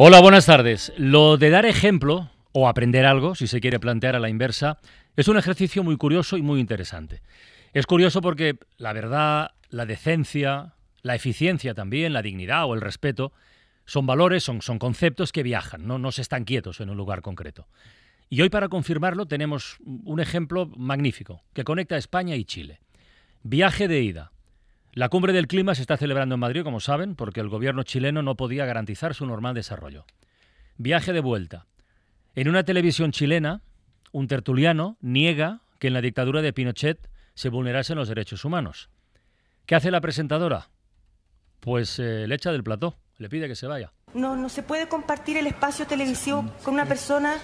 Hola, buenas tardes. Lo de dar ejemplo o aprender algo, si se quiere plantear a la inversa, es un ejercicio muy curioso y muy interesante. Es curioso porque la verdad, la decencia, la eficiencia también, la dignidad o el respeto, son valores, son, son conceptos que viajan, ¿no? no se están quietos en un lugar concreto. Y hoy para confirmarlo tenemos un ejemplo magnífico que conecta España y Chile. Viaje de ida, la cumbre del clima se está celebrando en Madrid, como saben, porque el gobierno chileno no podía garantizar su normal desarrollo. Viaje de vuelta. En una televisión chilena, un tertuliano niega que en la dictadura de Pinochet se vulnerasen los derechos humanos. ¿Qué hace la presentadora? Pues eh, le echa del plató, le pide que se vaya. No, no se puede compartir el espacio televisivo con una persona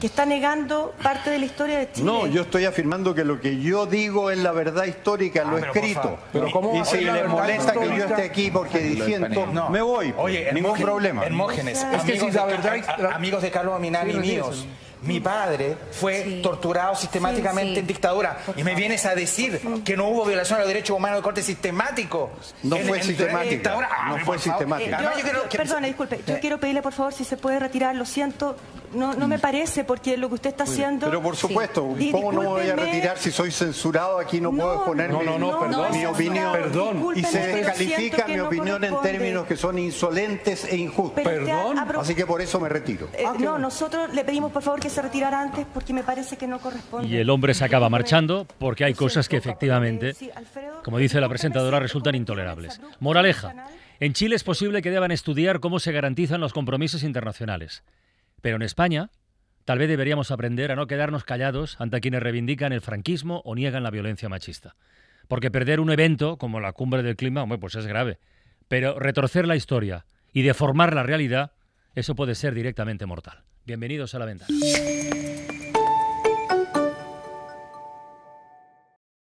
que está negando parte de la historia de Chile. No, yo estoy afirmando que lo que yo digo es la verdad histórica, lo ah, he escrito. Pero ¿cómo y si le molesta que yo esté aquí porque diciendo, me voy, pues, Oye, ningún problema. Hermógenes, amigos, la verdad, de, amigos de Carlos Aminal y míos. Mi mm. padre fue torturado sistemáticamente en dictadura. Y me vienes a decir que no hubo violación a los derechos humanos de corte sistemático. No fue sistemático. Ah, no fue sistemático. disculpe. ¿Eh? Yo quiero pedirle, por favor, si se puede retirar. Lo siento. No, no me mm. parece, porque lo que usted está haciendo... Pero por supuesto, ¿cómo no me voy a retirar si soy censurado? Aquí no, puedo exponer no, no, no, perdón, mi opinión. Perdón. Y se descalifica mi opinión en términos que son insolentes e injustos. Perdón. Así que por eso me retiro. Eh, ah, no, nosotros le pedimos, por favor, se antes porque me parece que no corresponde. Y el hombre se acaba marchando porque hay cosas que efectivamente, como dice la presentadora, resultan intolerables. Moraleja, en Chile es posible que deban estudiar cómo se garantizan los compromisos internacionales, pero en España tal vez deberíamos aprender a no quedarnos callados ante quienes reivindican el franquismo o niegan la violencia machista. Porque perder un evento como la cumbre del clima, pues es grave. Pero retorcer la historia y deformar la realidad, eso puede ser directamente mortal. Bienvenidos a la Venta.